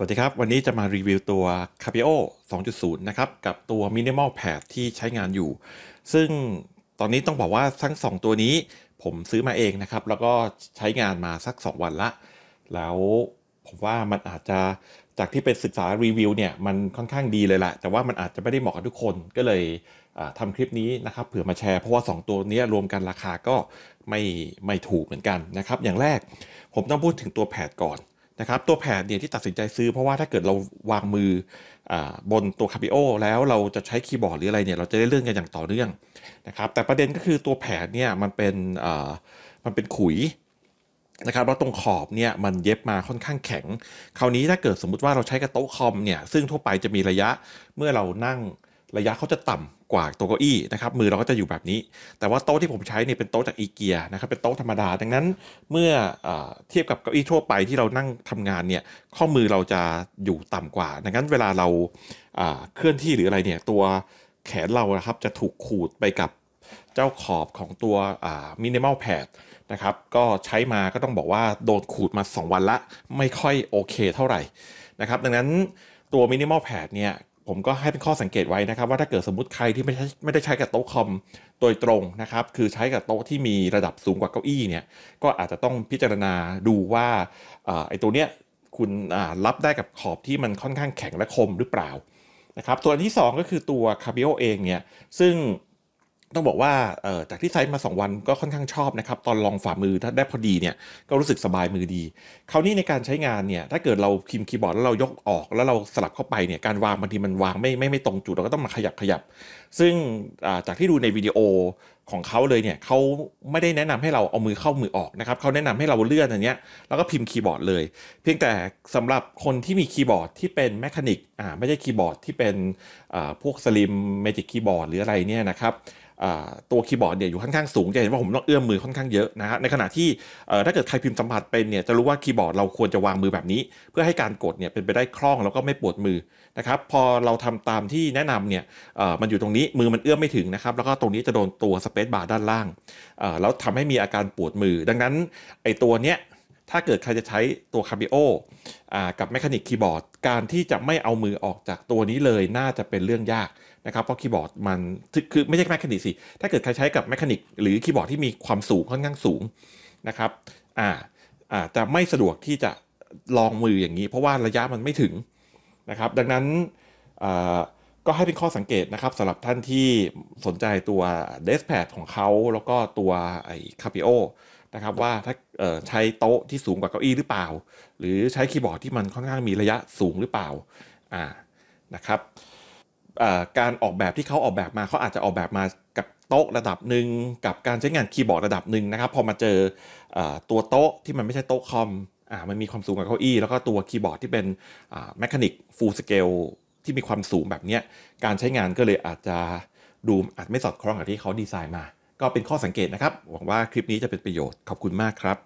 สวัสดีครับ วันนี้จะมารีวิวตัว c a p i o 2.0 นะครับ กับตัว Minimal Pad ที่ใช้งานอยู่ ซึ่งตอนนี้ต้องบอกว่าทั้ง 2 ตัวนี้ ผมซื้อมาเองนะครับ แล้วก็ใช้งานมาสัก 2 วันละ แล้วผมว่ามันอาจจะจากที่เป็นศึกษารีวิวเนี่ย มันค่อนข้างดีเลยแหละ แต่ว่ามันอาจจะไม่ได้เหมาะกับทุกคนก็เลยทำคลิปนี้นะครับเผื่อมาแชร์เพราะว่า 2 ตัวนี้รวมกันราคาก็ไม่ไม่ถูกเหมือนกันนะครับอย่างแรกผมต้องพูดถึงตัวแพดก่อนนะครับตัวแผนเนี่ยที่ตัดสินใจซื้อ เพราะว่าถ้าเกิดเราวางมืออบนตัวคาปิโอแล้วเราจะใช้คีย์บอร์ดหรืออะไรเนี่ยเราจะได้เลื่อนกันอย่างต่อเนื่องนะครับแต่ประเด็นก็คือตัวแผนเนี่ยมันเป็นมันเป็นขุยนะครับแล้วตรงขอบเนี่ยมันเย็บมาค่อนข้างแข็ง คราวนี้ถ้าเกิดสมมุติว่าเราใช้กระโต๊ะคอมเนี่ยซึ่งทั่วไปจะมีระยะเมื่อเรานั่งระยะเขาจะต่ำกวาดตัวเก้าอี้นะครับมือเราก็จะอยู่แบบนี้ แต่ว่าโต๊ะที่ผมใช้เนี่ยเป็นโต๊ะจากอีเกียนะครับเป็นโต๊ะธรรมดา ดังนั้นเมื่อเทียบกับเก้าอี้ทั่วไปที่เรานั่งทำงานเนี่ยข้อมือเราจะอยู่ต่ำกว่า ดังนั้นเวลาเราเคลื่อนที่หรืออะไรเนี่ยตัวแขนเรานะครับจะถูกขูดไปกับเจ้าขอบของตัวมินิมอลแพดนะครับก็ใช้มาก็ต้องบอกว่าโดนขูดมา 2 วันละไม่ค่อยโอเคเท่าไหร่นะครับดังนั้นตัวมินิมอลแพดเนี่ยผมก็ให้เป็นข้อสังเกตไว้นะครับว่าถ้าเกิดสมมติใครที่ไม่ใช่ไม่ได้ใช้กับโต๊ะคอมโดยตรงนะครับ คือใช้กับโต๊ะที่มีระดับสูงกว่าเก้าอี้เนี่ยก็อาจจะต้องพิจารณาดูว่าไอ้ตัวเนี้ยคุณรับได้กับขอบที่มันค่อนข้างแข็งและคมหรือเปล่านะครับ ตัวที่ 2 ก็คือตัวคาบบโอเองเนี่ยซึ่งต้องบอกว่าจากที่ใช้มา 2 วันก็ค่อนข้างชอบนะครับตอนลองฝ่ามือถ้าได้พอดีเนี่ยก็รู้สึกสบายมือดีคราวนี้ในการใช้งานเนี่ยถ้าเกิดเราพิมพ์คีย์บอร์ดแล้วเรายกออก แล้วเราสลับเข้าไปเนี่ยการวางบางทีมันวางไม่ไม่ไม่ตรงจุดเราก็ต้องมาขยับขยับ ซึ่งจากที่ดูในวิดีโอของเขาเลยเนี่ยเขาไม่ได้แนะนำให้เราเอามือเข้ามือออกนะครับเขาแนะนำให้เราเลื่อนอันเนี้ยแล้วก็พิมพ์คีย์บอร์ดเลย เพียงแต่สำหรับคนที่มีคีย์บอร์ดที่เป็นแมชชีนิกอ่าไม่ใช่คีย์บอร์ดที่เป็นพวกสลิมเมจิกคีย์บอร์ดหรืออะไรเนี่ยนะครับตัวคีย์บอร์ดเนี่ยอยู่ค่อนข้างสูง จะเห็นว่าผมต้องเอื้อมมือค่อนข้าง เยอะนะฮะในขณะที่ถ้าเกิดใครพิมพ์สัมผัสเป็นเนี่ยจะรู้ว่าคีย์บอร์ดเราควรจะวางมือแบบนี้ เพื่อให้การกดเนี่ยเป็นไปได้คล่องแล้วก็ไม่ปวดมือนะครับพอเราทำตามที่แนะนำเนี่ยมันอยู่ตรงนี้มือมันเอื้อมไม่ถึงนะครับแล้วก็ตรงนี้จะโดนตัวสเปซบาร์ด้านล่างแล้วทำให้มีอาการปวดมือ ดังนั้นไอ้ตัวเนี้ยถ้าเกิดใครจะใช้ตัว c a บิโอกับแมคานิกคีย์บอร์ด การที่จะไม่เอามือออกจากตัวนี้เลยน่าจะเป็นเรื่องยากนะครับ เพราะคีย์บอร์ดมันคือไม่ใช่แมคานิกสิ ถ้าเกิดใครใช้กับแมคานิกหรือคีย์บอร์ดที่มีความสูงค่อนข้างสูงนะครับอาจจะไม่สะดวกที่จะลองมืออย่างนี้เพราะว่าระยะมันไม่ถึงนะครับ ดังนั้นก็ให้เป็นข้อสังเกตนะครับสำหรับท่านที่สนใจตัว d e s k p a d ของเขาแล้วก็ตัวไอ้คาปิโอนะครับว่าถ้าใช้โต๊ะที่สูงกว่าเก้าอี้หรือเปล่า หรือใช้คีย์บอร์ดที่มันค่อนข้างมีระยะสูงหรือเปล่าอ่านะครับการออกแบบที่เขาออกแบบมาเขาอาจจะออกแบบมากับโต๊ะระดับหนึ่งกับการใช้งานคีย์บอร์ดระดับหนึ่งนะครับพอมาเจอตัวโต๊ะที่มันไม่ใช่โต๊ะคอมอ่ามันมีความสูงกว่าเก้าอี้แล้วก็ตัวคีย์บอร์ดที่เป็นแมชชีนิกฟูลสเกลที่มีความสูงแบบนี้การใช้งานก็เลยอาจจะดูอาจไม่สอดคล้องกับที่เขาดีไซน์มา ก็เป็นข้อสังเกตนะครับ หวังว่าคลิปนี้จะเป็นประโยชน์ ขอบคุณมากครับ